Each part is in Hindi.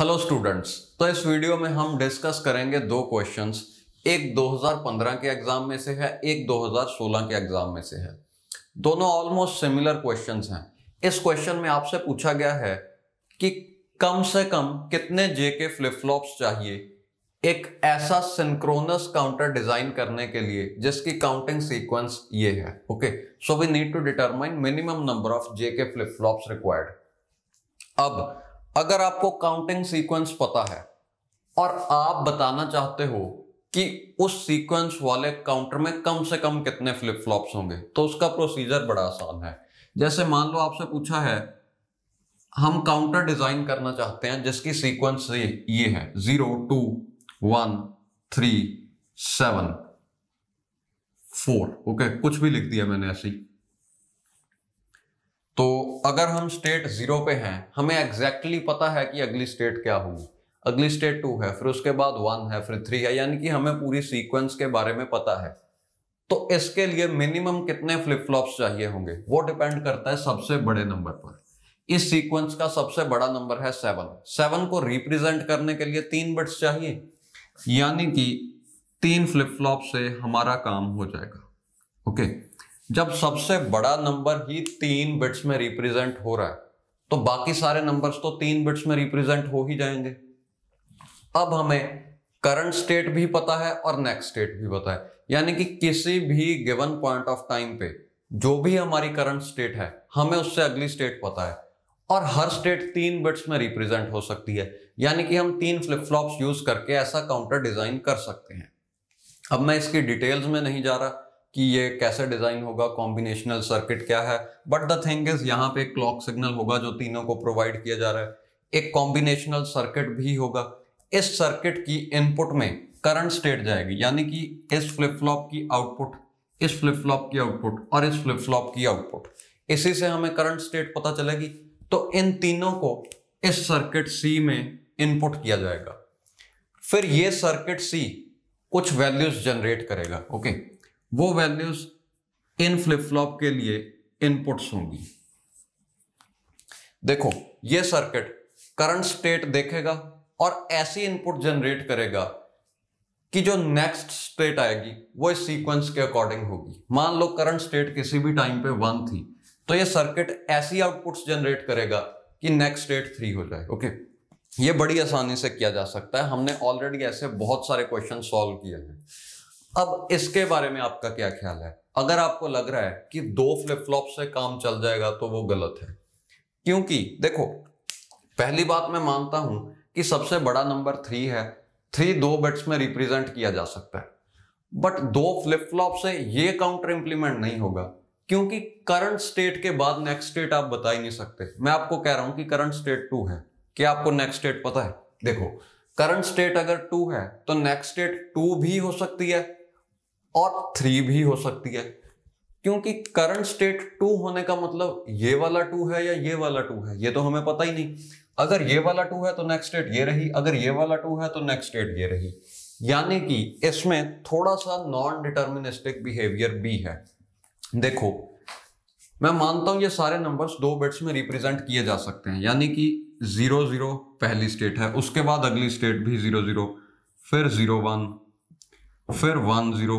हेलो स्टूडेंट्स तो इस वीडियो में हम डिस्कस करेंगे दो क्वेश्चंस एक 2015 के एग्जाम में से है एक 2016 के एग्जाम में से है दोनों ऑलमोस्ट सिमिलर क्वेश्चंस हैं इस क्वेश्चन में आपसे पूछा गया है कि कम से कम कितने जे के फ्लिप फ्लॉप्स चाहिए एक ऐसा सिंक्रोनस काउंटर डिजाइन करने के लिए जिसकी काउंटिंग सीक्वेंस ये है okay so we need to determine minimum number of J K flip flops required अब अगर आपको काउंटिंग सीक्वेंस पता है और आप बताना चाहते हो कि उस सीक्वेंस वाले काउंटर में कम से कम कितने फ्लिप फ्लॉप्स होंगे तो उसका प्रोसीजर बड़ा आसान है जैसे मान लो आपसे पूछा है हम काउंटर डिजाइन करना चाहते हैं जिसकी सीक्वेंस ये है zero two one three seven four okay कुछ भी लिख दिया मैंने ऐसी तो अगर हम स्टेट जीरो पे हैं हमें एग्जैक्टली exactly पता है कि अगली स्टेट क्या होगी अगली स्टेट टू है फिर उसके बाद वन है फिर थ्री है यानी कि हमें पूरी सीक्वेंस के बारे में पता है तो इसके लिए मिनिमम कितने फ्लिप फ्लॉप्स चाहिए होंगे वो डिपेंड करता है सबसे बड़े नंबर पर इस सीक्वेंस का सबसे बड़ा नंबर है सेवन सेवन को रिप्रेजेंट करने के लिए तीन बिट्स चाहिए यानी कि तीन फ्लिप फ्लॉप से हमारा काम हो जाएगा ओके okay. जब सबसे बड़ा नंबर ही तीन बिट्स में रिप्रेजेंट हो रहा है तो बाकी सारे नंबर्स तो तीन बिट्स में रिप्रेजेंट हो ही जाएंगे अब हमें करंट स्टेट भी पता है और नेक्स्ट स्टेट भी पता है यानी कि किसी भी गिवन पॉइंट ऑफ टाइम पे जो भी हमारी करंट स्टेट है हमें उससे अगली स्टेट पता है और हर स्टेट तीन बिट्स में रिप्रेजेंट हो सकती है यानी कि हम तीन फ्लिप फ्लॉप्स यूज करके ऐसा काउंटर डिजाइन कर सकते हैं अब मैं इसकी डिटेल्स में नहीं जा रहा कि ये कैसे डिज़ाइन होगा कॉम्बिनेशनल सर्किट क्या है बट द थिंग इज यहाँ पे क्लॉक सिग्नल होगा जो तीनों को प्रोवाइड किया जा रहा है एक कॉम्बिनेशनल सर्किट भी होगा इस सर्किट की इनपुट में करंट स्टेट जाएगी यानी कि इस फ्लिप फ्लॉप की आउटपुट इस फ्लिप फ्लॉप की आउटपुट और इस फ्लिप फ्लॉप की आउटपुट इसी से हमें करंट स्टेट पता चलेगी तो इन तीनों को इस सर्किट सी में इनपुट किया जाएगा फिर ये सर्किट सी कुछ वैल्यूज जनरेट करेगा ओके okay? वो वैल्यूज इन फ्लिप फ्लॉप के लिए इनपुट्स होंगी देखो ये सर्किट करंट स्टेट देखेगा और ऐसी इनपुट जनरेट करेगा कि जो नेक्स्ट स्टेट आएगी वो इस सीक्वेंस के अकॉर्डिंग होगी मान लो करंट स्टेट किसी भी टाइम पे वन थी तो ये सर्किट ऐसी आउटपुट्स जनरेट करेगा कि नेक्स्ट स्टेट थ्री हो जाए ओके ये बड़ी आसानी से किया जा सकता है हमने ऑलरेडी ऐसे बहुत सारे क्वेश्चन सॉल्व किए हैं अब इसके बारे में आपका क्या ख्याल है अगर आपको लग रहा है कि दो फ्लिप फ्लॉप से काम चल जाएगा तो वो गलत है क्योंकि देखो पहली बात मैं मानता हूं कि सबसे बड़ा नंबर थ्री है थ्री दो बेट्स में रिप्रेजेंट किया जा सकता है बट दो फ्लिप फ्लॉप से ये काउंटर इंप्लीमेंट नहीं होगा क्योंकि करंट स्टेट के बाद नेक्स्ट स्टेट आप बता ही नहीं सकते मैं आपको कह रहा हूं कि करंट स्टेट टू है क्या आपको नेक्स्ट स्टेट पता है देखो करंट स्टेट अगर टू है तो नेक्स्ट स्टेट टू भी हो सकती है और थ्री भी हो सकती है क्योंकि करंट स्टेट टू होने का मतलब ये वाला टू है या ये वाला टू है ये तो हमें पता ही नहीं अगर ये वाला टू है तो नेक्स्ट स्टेट ये रही अगर ये वाला टू है तो नेक्स्ट स्टेट ये रही यानी कि इसमें थोड़ा सा नॉन डिटर्मिनिस्टिक बिहेवियर भी है देखो मैं मानता हूं ये सारे नंबर्स दो बिट्स में रिप्रेजेंट किए जा सकते हैं यानी कि जीरो जीरो पहली स्टेट है उसके बाद अगली स्टेट भी जीरो जीरो फिर जीरो वन फिर वन जीरो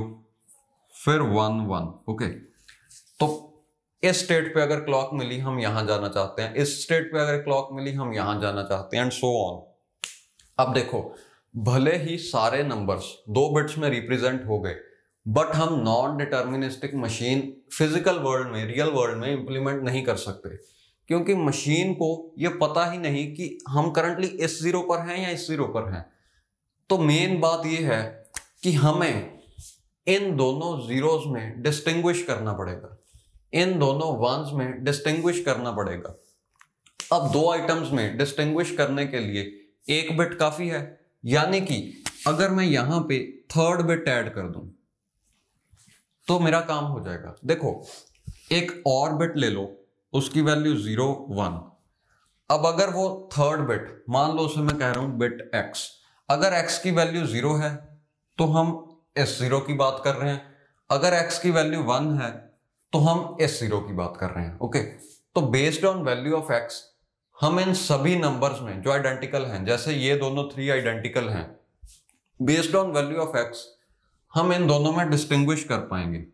फिर वन वन ओके तो इस स्टेट पे अगर क्लॉक मिली हम यहां जाना चाहते हैं इस स्टेट पे अगर क्लॉक मिली हम यहां जाना चाहते हैं एंड सो ऑन अब देखो भले ही सारे नंबर्स दो बिट्स में रिप्रेजेंट हो गए बट हम non deterministic machine physical world में रियल वर्ल्ड में इंप्लीमेंट नहीं कर सकते क्योंकि मशीन को ये पता ही नहीं कि हम करंटली इस जीरो पर हैं या इस जीरो पर हैं तो मेन बात ये है कि हमें इन दोनों जीरोस में डिस्टिंग्विश करना पड़ेगा इन दोनों वंस में डिस्टिंग्विश करना पड़ेगा अब दो आइटम्स में डिस्टिंग्विश करने के लिए एक बिट काफी है यानी कि अगर मैं यहां पे थर्ड बिट ऐड कर दूं तो मेरा काम हो जाएगा देखो एक और बिट ले लो उसकी वैल्यू जीरो वन अब अगर वो थर्ड बिट मान लो उसे मैं कह रहा हूं बिट एक्स अगर एक्स की वैल्यू जीरो है तो हम एस जीरो की बात कर रहे हैं अगर एक्स की वैल्यू वन है तो हम एस जीरो की बात कर रहे हैं ओके तो based on value of x हम इन सभी नंबर्स में जो आइडेंटिकल हैं जैसे ये दोनों थ्री आइडेंटिकल हैं based on value of x हम इन दोनों में डिस्टिंग्विश कर पाएंगे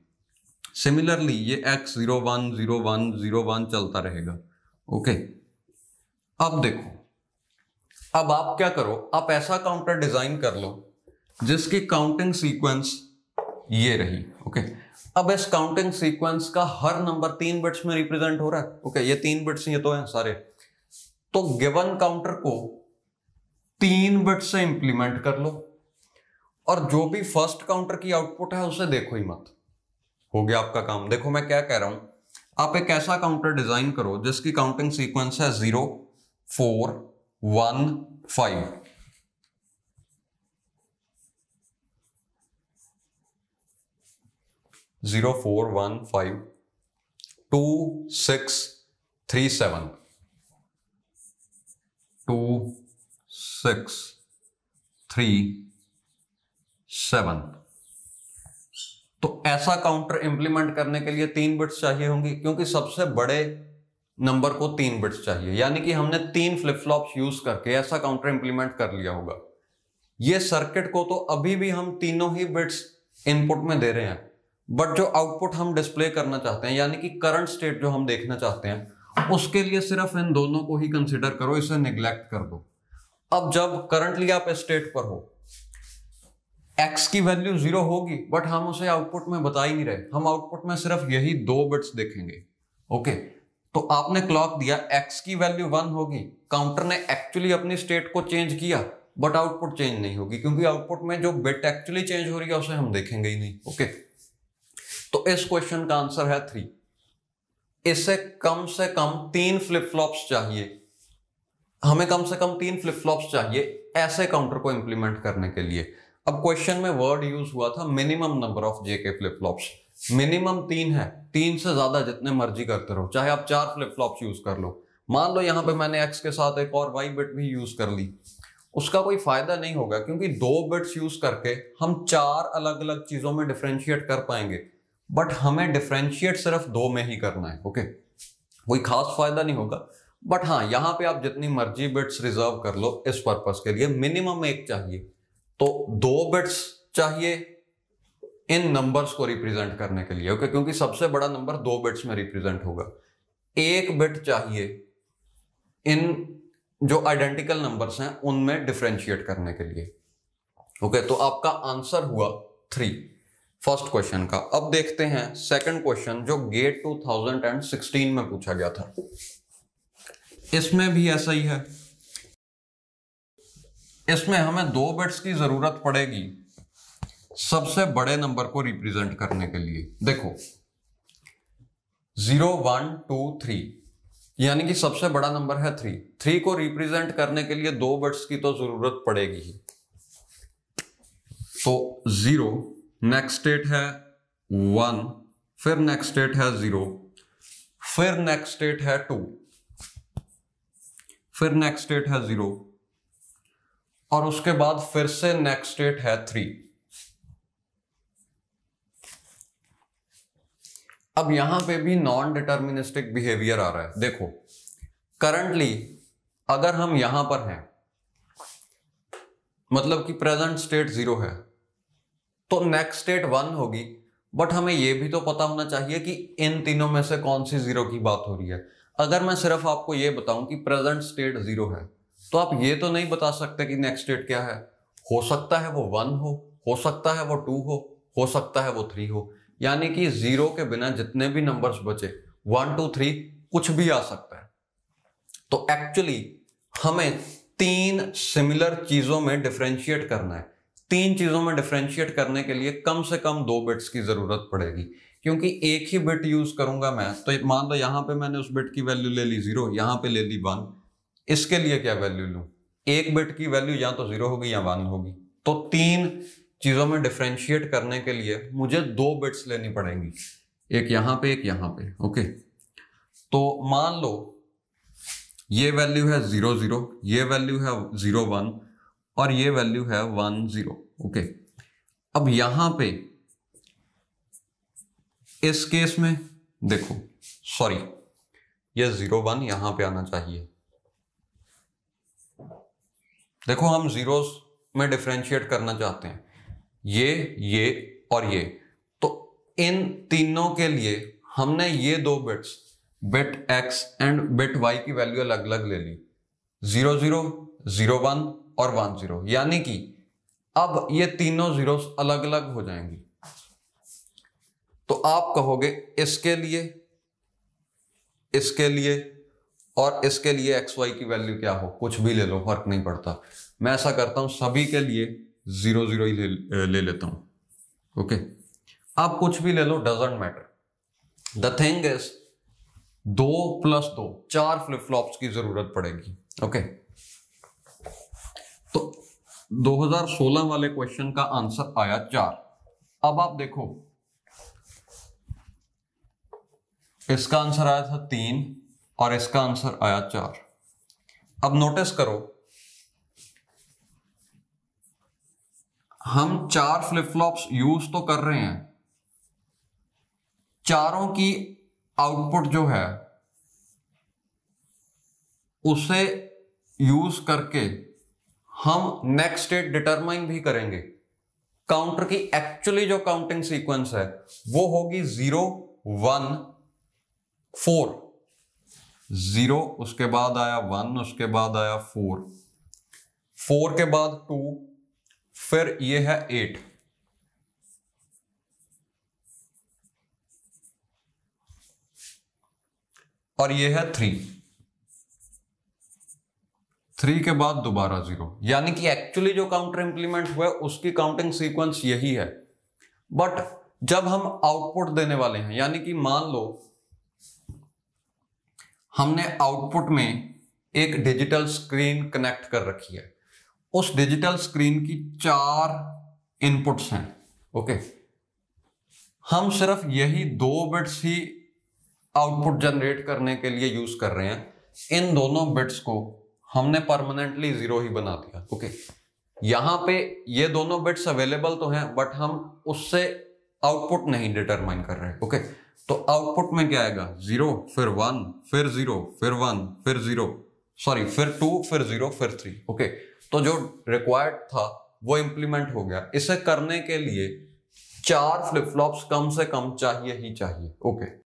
सिमिलरली ये x zero one zero one zero one चलता रहेगा ओके अब देखो अब आप क्या करो आप ऐसा काउंटर डिजाइन कर लो जिसकी काउंटिंग सीक्वेंस ये रही ओके अब इस काउंटिंग सीक्वेंस का हर नंबर तीन बिट्स में रिप्रेजेंट हो रहा है ओके ये तीन बिट्स ये तो हैं सारे तो गिवन काउंटर को तीन बिट से इंप्लीमेंट कर लो और जो भी फर्स्ट काउंटर की आउटपुट है उसे देखो ही मत हो गया आपका काम देखो मैं क्या कह रहा हूं आप एक ऐसा काउंटर डिजाइन करो जिसकी काउंटिंग सीक्वेंस है zero four one five zero four one five two six three seven two six three seven तो ऐसा काउंटर इंप्लीमेंट करने के लिए तीन बिट्स चाहिए होंगी क्योंकि सबसे बड़े नंबर को तीन बिट्स चाहिए यानी कि हमने तीन फ्लिप फ्लॉप्स यूज करके ऐसा काउंटर इंप्लीमेंट कर लिया होगा ये सर्किट को तो अभी भी हम तीनों ही बिट्स इनपुट में दे रहे हैं बट जो आउटपुट हम डिस्प्ले करना चाहते हैं यानी कि करंट स्टेट जो हम देखना चाहते हैं उसके लिए सिर्फ इन दोनों को ही कंसिडर करो इसे निग्लेक्ट कर दो अब जब करंटली आप स्टेट पर हो एक्स की वैल्यू जीरो होगी बट हम उसे आउटपुट में बता ही नहीं रहे हम आउटपुट में सिर्फ यही दो बिट्स देखेंगे ओके तो आपने क्लॉक दिया एक्स की वैल्यू वन होगी काउंटर ने एक्चुअली अपनी स्टेट को चेंज किया बट आउटपुट चेंज नहीं होगी क्योंकि आउटपुट में जो बिट एक्चुअली चेंज हो रही है उसे हम देखेंगे ही नहीं ओके okay? तो इस क्वेश्चन का आंसर है थ्री इसे कम से कम तीन फ्लिप फ्लॉप्स चाहिए हमें कम से कम तीन फ्लिप फ्लॉप्स चाहिए ऐसे काउंटर को इंप्लीमेंट करने के लिए अब क्वेश्चन में वर्ड यूज हुआ था minimum number of J K flip flops minimum तीन है तीन से ज्यादा जितने मर्जी करते रहो चाहे आप चार फ्लिप फ्लॉप्स यूज कर लो मान लो यहां पे मैंने एक्स के साथ एक और वाई बिट भी यूज कर ली उसका कोई फायदा नहीं होगा क्योंकि दो बिट्स यूज करके हम चार अलग अलग चीजों में डिफ्रेंशिएट कर पाएंगे बट हमें डिफ्रेंशिएट सिर्फ दो में ही करना है ओके कोई खास फायदा नहीं होगा बट हाँ यहाँ पे आप जितनी मर्जी बिट्स रिजर्व कर लो इस पर्पज के लिए मिनिमम एक चाहिए तो दो बिट्स चाहिए इन नंबर्स को रिप्रेजेंट करने के लिए ओके okay? क्योंकि सबसे बड़ा नंबर दो बिट्स में रिप्रेजेंट होगा एक बिट चाहिए इन जो आइडेंटिकल नंबर्स हैं उनमें डिफ्रेंशिएट करने के लिए ओके okay? तो आपका आंसर हुआ थ्री फर्स्ट क्वेश्चन का अब देखते हैं सेकंड क्वेश्चन जो गेट 2016 में पूछा गया था इसमें भी ऐसा ही है इसमें हमें दो बिट्स की जरूरत पड़ेगी सबसे बड़े नंबर को रिप्रेजेंट करने के लिए देखो जीरो वन टू थ्री यानी कि सबसे बड़ा नंबर है थ्री थ्री को रिप्रेजेंट करने के लिए दो बिट्स की तो जरूरत पड़ेगी ही तो जीरो नेक्स्ट स्टेट है वन फिर नेक्स्ट स्टेट है जीरो फिर नेक्स्ट स्टेट है टू फिर नेक्स्ट स्टेट है जीरो और उसके बाद फिर से नेक्स्ट स्टेट है थ्री अब यहां पे भी नॉन डिटर्मिनिस्टिक बिहेवियर आ रहा है देखो करंटली अगर हम यहां पर हैं मतलब कि प्रेजेंट स्टेट जीरो है तो नेक्स्ट स्टेट वन होगी बट हमें यह भी तो पता होना चाहिए कि इन तीनों में से कौन सी जीरो की बात हो रही है अगर मैं सिर्फ आपको यह बताऊं कि प्रेजेंट स्टेट जीरो है तो आप ये तो नहीं बता सकते कि नेक्स्ट स्टेट क्या है हो सकता है वो वन हो हो सकता है वो टू हो हो सकता है वो थ्री हो यानी कि जीरो के बिना जितने भी नंबर्स बचे वन टू थ्री कुछ भी आ सकता है तो एक्चुअली हमें तीन सिमिलर चीजों में डिफ्रेंशिएट करना है तीन चीज़ों में डिफ्रेंशिएट करने के लिए कम से कम दो बिट्स की ज़रूरत पड़ेगी क्योंकि एक ही बिट यूज़ करूंगा मैं तो मान लो यहाँ पे मैंने उस बिट की वैल्यू ले ली ज़ीरो यहाँ पे ले ली वन इसके लिए क्या वैल्यू लूँ एक बिट की वैल्यू या तो ज़ीरो होगी या वन होगी तो तीन चीज़ों में डिफ्रेंशिएट करने के लिए मुझे दो बिट्स लेनी पड़ेंगी एक यहाँ पे एक यहाँ पे ओके तो मान लो ये वैल्यू है ज़ीरो ज़ीरो ये वैल्यू है ज़ीरो वन और ये वैल्यू है वन जीरो ओके अब यहां पे इस केस में देखो सॉरी ये जीरो वन यहां पे आना चाहिए देखो हम जीरोस में डिफ्रेंशिएट करना चाहते हैं ये ये और ये तो इन तीनों के लिए हमने ये दो bits bit x and bit y की वैल्यू अलग अलग ले ली जीरो जीरो जीरो वन और वन जीरो यानी कि अब ये तीनों जीरो अलग अलग हो जाएंगी तो आप कहोगे इसके लिए इसके लिए और इसके लिए एक्स वाई की वैल्यू क्या हो कुछ भी ले लो फर्क नहीं पड़ता मैं ऐसा करता हूं सभी के लिए जीरो जीरो ही ले, ले लेता हूं ओके आप कुछ भी ले लो doesn't matter the thing is दो प्लस दो चार फ्लिप फ्लॉप्स की जरूरत पड़ेगी ओके तो 2016 वाले क्वेश्चन का आंसर आया चार अब आप देखो इसका आंसर आया था तीन और इसका आंसर आया चार अब नोटिस करो हम चार फ्लिप फ्लॉप्स यूज तो कर रहे हैं चारों की आउटपुट जो है उसे यूज करके हम नेक्स्ट स्टेट डिटरमाइन भी करेंगे काउंटर की एक्चुअली जो काउंटिंग सीक्वेंस है वो होगी जीरो वन फोर जीरो उसके बाद आया वन उसके बाद आया फोर फोर के बाद टू फिर ये है एट और ये है थ्री थ्री के बाद दोबारा जीरो यानी कि एक्चुअली जो काउंटर इंप्लीमेंट हुआ उसकी काउंटिंग सीक्वेंस यही है बट जब हम आउटपुट देने वाले हैं यानी कि मान लो हमने आउटपुट में एक डिजिटल स्क्रीन कनेक्ट कर रखी है उस डिजिटल स्क्रीन की चार इनपुट्स हैं ओके हम सिर्फ यही दो बिट्स ही आउटपुट जनरेट करने के लिए यूज कर रहे हैं इन दोनों बिट्स को हमने परमानेंटली जीरो ही बना दिया ओके यहां पे ये दोनों बिट्स अवेलेबल तो हैं बट हम उससे आउटपुट नहीं डिटरमाइन कर रहे ओके तो आउटपुट में क्या आएगा जीरो फिर वन फिर जीरो फिर वन फिर जीरो सॉरी फिर टू फिर जीरो फिर थ्री ओके तो जो रिक्वायर्ड था वो इंप्लीमेंट हो गया इसे करने के लिए चार फ्लिप फ्लॉप्स कम से कम चाहिए ही चाहिए ओके